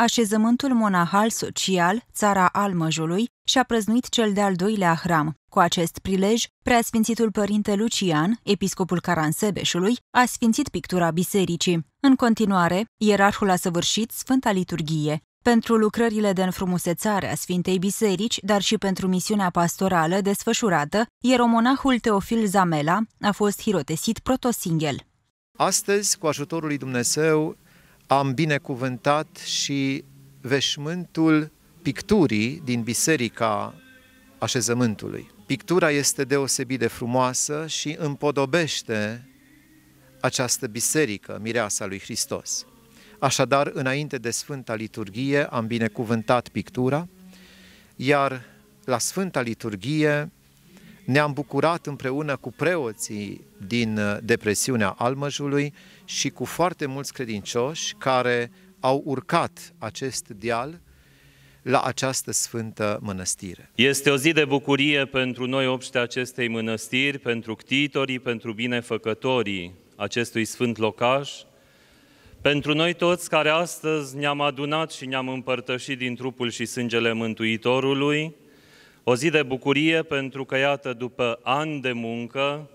Așezământul monahal social, țara Almăjului, și-a prăznuit cel de-al doilea hram. Cu acest prilej, preasfințitul părinte Lucian, episcopul Caransebeșului, a sfințit pictura bisericii. În continuare, ierarhul a săvârșit Sfânta Liturghie. Pentru lucrările de înfrumusețare a Sfintei Biserici, dar și pentru misiunea pastorală desfășurată, ieromonahul Teofil Zamela a fost hirotesit protosingel. Astăzi, cu ajutorul lui Dumnezeu, am binecuvântat și veșmântul picturii din Biserica Așezământului. Pictura este deosebit de frumoasă și împodobește această biserică, mireasa lui Hristos. Așadar, înainte de Sfânta Liturghie am binecuvântat pictura, iar la Sfânta Liturghie ne-am bucurat împreună cu preoții din uh, depresiunea Almăjului și cu foarte mulți credincioși care au urcat acest dial la această sfântă mănăstire. Este o zi de bucurie pentru noi obște acestei mănăstiri, pentru ctitorii, pentru binefăcătorii acestui sfânt locaș, pentru noi toți care astăzi ne-am adunat și ne-am împărtășit din trupul și sângele Mântuitorului, o zi de bucurie pentru că, iată, după ani de muncă,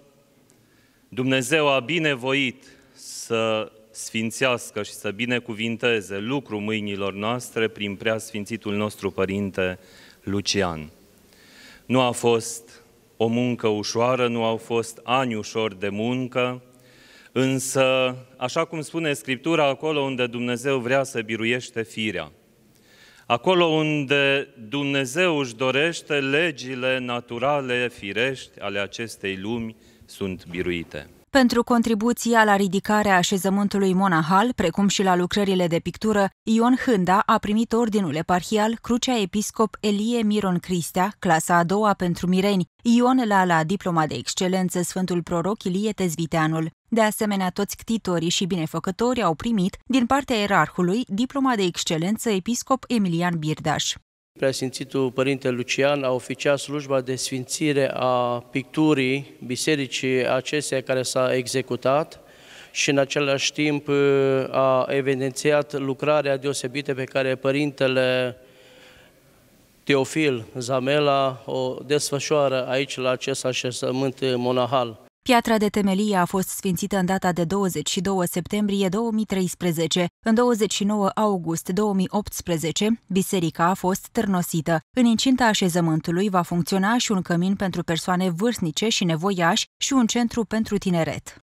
Dumnezeu a binevoit să sfințească și să binecuvinteze lucrul mâinilor noastre prin prea sfințitul nostru Părinte Lucian. Nu a fost o muncă ușoară, nu au fost ani ușor de muncă, însă, așa cum spune Scriptura, acolo unde Dumnezeu vrea să biruiește firea – Acolo unde Dumnezeu își dorește, legile naturale, firești ale acestei lumi sunt biruite. Pentru contribuția la ridicarea așezământului monahal, precum și la lucrările de pictură, Ion Hânda a primit ordinul eparhial Crucea Episcop Elie Miron Cristea, clasa a doua pentru mireni, Ion la la diploma de excelență Sfântul Proroc Ilie Tezviteanul. De asemenea, toți ctitorii și binefăcătorii au primit, din partea erarhului, diploma de excelență Episcop Emilian Birdaș. Preasfințitul Părinte Lucian a oficiat slujba de sfințire a picturii bisericii acesteia care s-a executat și în același timp uh, a evidențiat lucrarea deosebită pe care Părintele Teofil Zamela o desfășoară aici la acest așezământ monahal. Piatra de temelie a fost sfințită în data de 22 septembrie 2013. În 29 august 2018, biserica a fost târnosită. În incinta așezământului va funcționa și un cămin pentru persoane vârstnice și nevoiași și un centru pentru tineret.